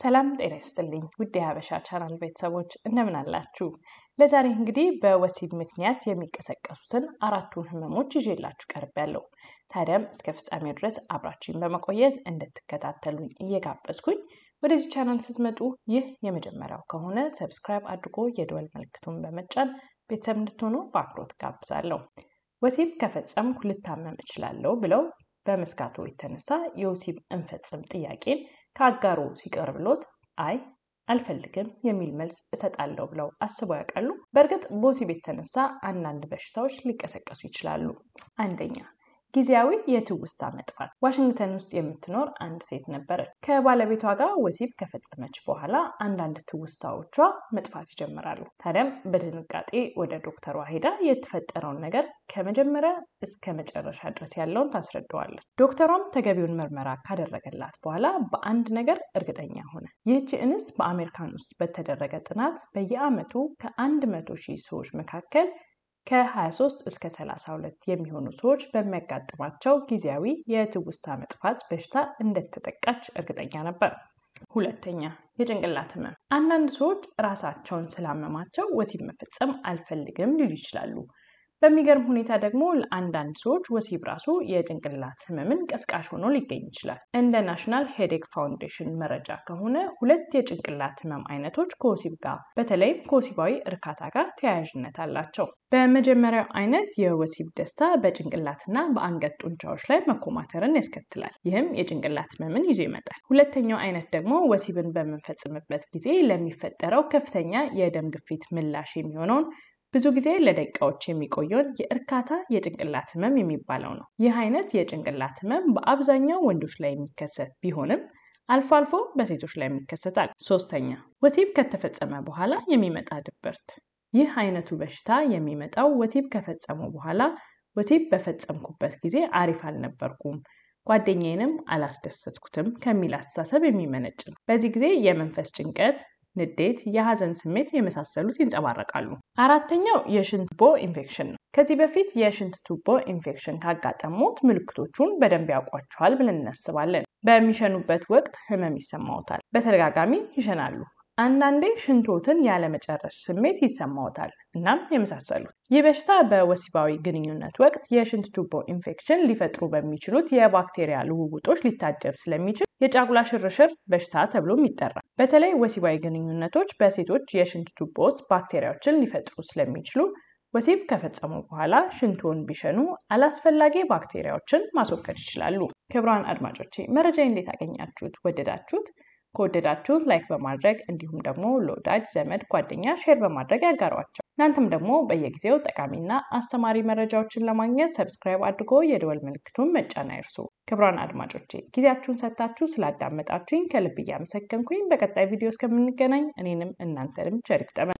ሰላም ጤና ይስጥልኝ ውድ የሀበሻ ቻናል ቤተሰቦች እንደምን አላችሁ? ለዛሬ እንግዲህ በወሲብ ምክንያት የሚቀሰቀሱትን አራቱን ህመሞች ይዤላችሁ ቀርቤያለሁ። ታዲያም እስከ ፍጻሜው ድረስ አብራችን በመቆየት እንድትከታተሉኝ እየጋበዝኩኝ ወደዚህ ቻናል ስትመጡ ይህ የመጀመሪያው ከሆነ ሰብስክራይብ አድርጎ የደወል ምልክቱን በመጫን ቤተሰብ እንድትሆኑ በአክብሮት ጋብዛለሁ። ወሲብ ከፈጸምኩ ልታመም እችላለሁ ብለው በመስጋቱ የተነሳ የወሲብ እንፈጽም ጥያቄን ከአጋሩ ሲቀርብሎት አይ አልፈልግም የሚል መልስ እሰጣለሁ ብለው አስበው ያውቃሉ? በእርግጥ ቤት የተነሳ አንዳንድ በሽታዎች ሊቀሰቀሱ ይችላሉ። አንደኛ ጊዜያዊ የትውስታ መጥፋት። ዋሽንግተን ውስጥ የምትኖር አንድ ሴት ነበረች። ከባለቤቷ ጋር ወሲብ ከፈጸመች በኋላ አንዳንድ ትውስታዎቿ መጥፋት ይጀምራሉ። ታዲያም በድንጋጤ ወደ ዶክተሯ ሄዳ የተፈጠረውን ነገር ከመጀመሪያ እስከ መጨረሻ ድረስ ያለውን ታስረዳዋለች። ዶክተሯም ተገቢውን ምርመራ ካደረገላት በኋላ በአንድ ነገር እርግጠኛ ሆነ። ይህች እንስ በአሜሪካን ውስጥ በተደረገ ጥናት በየዓመቱ ከአንድ መቶ ሺህ ሰዎች መካከል ከ23 እስከ 32 የሚሆኑ ሰዎች በሚያጋጥማቸው ጊዜያዊ የትውስታ መጥፋት በሽታ እንደተጠቃች እርግጠኛ ነበር። ሁለተኛ፣ የጭንቅላት ህመም። አንዳንድ ሰዎች ራሳቸውን ስላመማቸው ወሲብ መፈጸም አልፈልግም ሊሉ ይችላሉ። በሚገርም ሁኔታ ደግሞ ለአንዳንድ ሰዎች ወሲብ ራሱ የጭንቅላት ህመምን ቀስቃሽ ሆኖ ሊገኝ ይችላል። እንደ ናሽናል ሄዴክ ፋውንዴሽን መረጃ ከሆነ ሁለት የጭንቅላት ህመም አይነቶች ከወሲብ ጋር በተለይም ከወሲባዊ እርካታ ጋር ተያያዥነት አላቸው። በመጀመሪያው አይነት የወሲብ ደስታ በጭንቅላትና በአንገት ጡንቻዎች ላይ መኮማተርን ያስከትላል። ይህም የጭንቅላት ህመምን ይዞ ይመጣል። ሁለተኛው አይነት ደግሞ ወሲብን በምንፈጽምበት ጊዜ ለሚፈጠረው ከፍተኛ የደም ግፊት ምላሽ የሚሆነውን ብዙ ጊዜ ለደቂቃዎች የሚቆየውን የእርካታ የጭንቅላት ህመም የሚባለው ነው። ይህ አይነት የጭንቅላት ህመም በአብዛኛው ወንዶች ላይ የሚከሰት ቢሆንም አልፎ አልፎ በሴቶች ላይ የሚከሰታል። ሶስተኛ ወሲብ ከተፈጸመ በኋላ የሚመጣ ድብርት። ይህ አይነቱ በሽታ የሚመጣው ወሲብ ከፈጸሙ በኋላ ወሲብ በፈጸምኩበት ጊዜ አሪፍ አልነበርኩም፣ ጓደኛዬንም አላስደሰትኩትም ከሚል አስተሳሰብ የሚመነጭ ነው። በዚህ ጊዜ የመንፈስ ጭንቀት፣ ንዴት፣ የሐዘን ስሜት የመሳሰሉት ይንጸባረቃሉ። አራተኛው የሽንት ቱቦ ኢንፌክሽን ነው። ከዚህ በፊት የሽንት ቱቦ ኢንፌክሽን ካጋጠሙት ምልክቶቹን በደንብ ያውቋቸዋል ብለን እናስባለን። በሚሸኑበት ወቅት ህመም ይሰማዎታል። በተደጋጋሚ ይሸናሉ። አንዳንዴ ሽንቶትን ያለመጨረስ ስሜት ይሰማዎታል እናም የመሳሰሉት። ይህ በሽታ በወሲባዊ ግንኙነት ወቅት የሽንት ቱቦ ኢንፌክሽን ሊፈጥሩ በሚችሉት የባክቴሪያ ልውውጦች ሊታጀብ ስለሚችል የጫጉላ ሽርሽር በሽታ ተብሎም ይጠራል። በተለይ ወሲባዊ ግንኙነቶች በሴቶች የሽንት ቱቦ ውስጥ ባክቴሪያዎችን ሊፈጥሩ ስለሚችሉ ወሲብ ከፈጸሙ በኋላ ሽንቱን ቢሸኑ አላስፈላጊ ባክቴሪያዎችን ማስወገድ ይችላሉ። ክቡራን አድማጮቼ መረጃ እንዴት አገኛችሁት? ወደዳችሁት? ከወደዳችሁት ላይክ በማድረግ እንዲሁም ደግሞ ለወዳጅ ዘመድ፣ ጓደኛ ሼር በማድረግ ያጋሯቸው። እናንተም ደግሞ በየጊዜው ጠቃሚና አስተማሪ መረጃዎችን ለማግኘት ሰብስክራይብ አድርጎ የደወል ምልክቱን መጫን አይርሱ። ክቡራን አድማጮቼ ጊዜያችሁን ሰጥታችሁ ስላዳመጣችሁኝ ከልብ እያመሰገንኩኝ በቀጣይ ቪዲዮ እስከምንገናኝ እኔንም እናንተንም ቸር ይግጠመን።